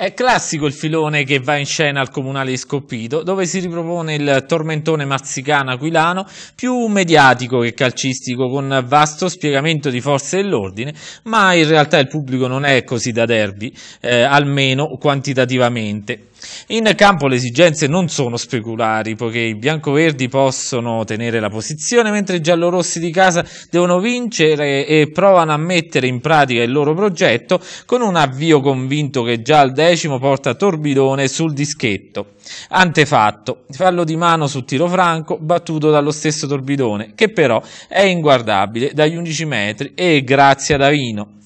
È classico il filone che va in scena al comunale di Scoppito, dove si ripropone il tormentone mazzicano aquilano, più mediatico che calcistico, con vasto spiegamento di forze dell'ordine, ma in realtà il pubblico non è così da derby, eh, almeno quantitativamente. In campo le esigenze non sono speculari, poiché i biancoverdi possono tenere la posizione, mentre i giallorossi di casa devono vincere e provano a mettere in pratica il loro progetto con un avvio convinto che già al decimo porta Torbidone sul dischetto. Antefatto, fallo di mano su tiro franco, battuto dallo stesso Torbidone, che però è inguardabile dagli 11 metri e grazie ad Avino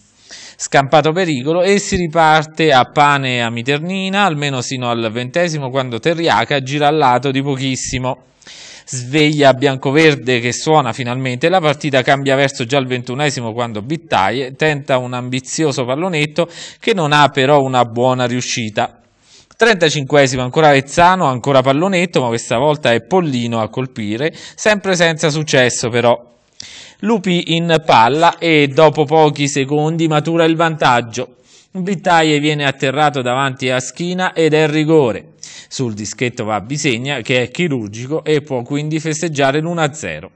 scampato pericolo e si riparte a pane e a Miternina, almeno sino al ventesimo, quando Terriaca gira al lato di pochissimo. Sveglia biancoverde che suona finalmente, la partita cambia verso già il ventunesimo quando Bittaie tenta un ambizioso pallonetto che non ha però una buona riuscita. 35esimo ancora Vezzano, ancora pallonetto, ma questa volta è Pollino a colpire, sempre senza successo però. Lupi in palla e dopo pochi secondi matura il vantaggio. Blittaie viene atterrato davanti a Schina ed è rigore. Sul dischetto va Bisegna che è chirurgico e può quindi festeggiare l'1-0.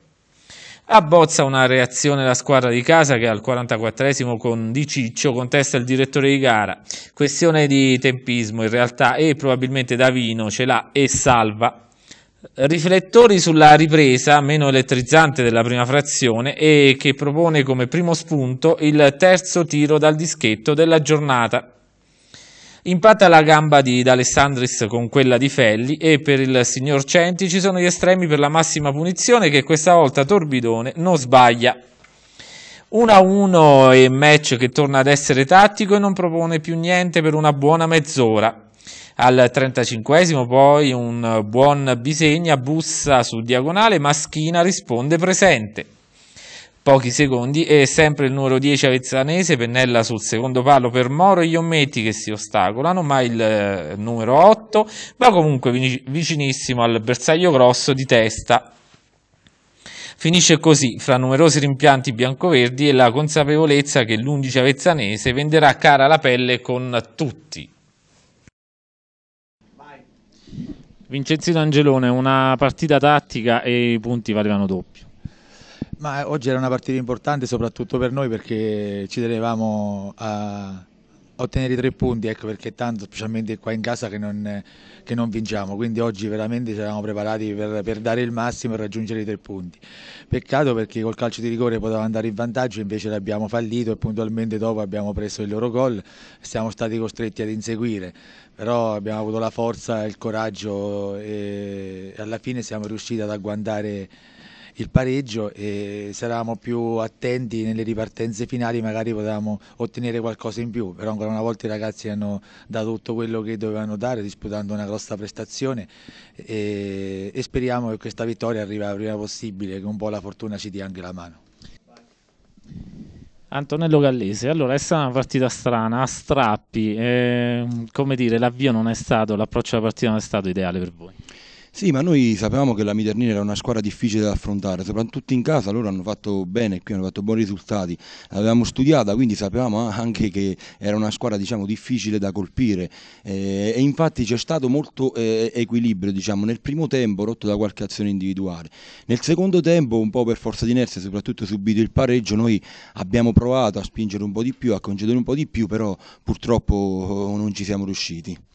Abbozza una reazione la squadra di casa che al 44esimo con Di Ciccio contesta il direttore di gara. Questione di tempismo in realtà e probabilmente Davino ce l'ha e salva riflettori sulla ripresa meno elettrizzante della prima frazione e che propone come primo spunto il terzo tiro dal dischetto della giornata. Impatta la gamba di D'Alessandris con quella di Felli e per il signor Centi ci sono gli estremi per la massima punizione che questa volta Torbidone non sbaglia. 1-1 e match che torna ad essere tattico e non propone più niente per una buona mezz'ora. Al 35 poi un buon Bisegna bussa sul diagonale, Maschina risponde presente. Pochi secondi e sempre il numero 10 Avezzanese pennella sul secondo palo per Moro e Iommetti che si ostacolano, ma il eh, numero 8 va comunque vicinissimo al bersaglio grosso di testa. Finisce così, fra numerosi rimpianti biancoverdi e la consapevolezza che l'11 Avezzanese venderà cara la pelle con tutti. Vincenzio Angelone, una partita tattica e i punti valevano doppio. Ma oggi era una partita importante soprattutto per noi perché ci tenevamo a ottenere i tre punti, ecco perché tanto, specialmente qua in casa, che non, che non vinciamo. Quindi oggi veramente ci eravamo preparati per, per, dare il massimo e raggiungere i tre punti. Peccato perché col calcio di rigore poteva andare in vantaggio, invece l'abbiamo fallito e puntualmente dopo abbiamo preso il loro gol siamo stati costretti ad inseguire. Però abbiamo avuto la forza, e il coraggio e alla fine siamo riusciti ad agguantare il pareggio e se eravamo più attenti nelle ripartenze finali magari potevamo ottenere qualcosa in più, però ancora una volta i ragazzi hanno dato tutto quello che dovevano dare disputando una grossa prestazione e, e speriamo che questa vittoria arrivi la prima possibile, che un po' la fortuna ci dia anche la mano. Antonello Gallese, allora è stata una partita strana, a strappi, eh, come dire l'avvio non è stato, l'approccio alla partita non è stato ideale per voi? Sì, ma noi sapevamo che la Miternina era una squadra difficile da affrontare, soprattutto in casa loro hanno fatto bene, qui hanno fatto buoni risultati, l'avevamo studiata, quindi sapevamo anche che era una squadra diciamo, difficile da colpire eh, e infatti c'è stato molto eh, equilibrio diciamo, nel primo tempo rotto da qualche azione individuale. Nel secondo tempo, un po' per forza di inerzia, soprattutto subito il pareggio, noi abbiamo provato a spingere un po' di più, a concedere un po' di più, però purtroppo eh, non ci siamo riusciti.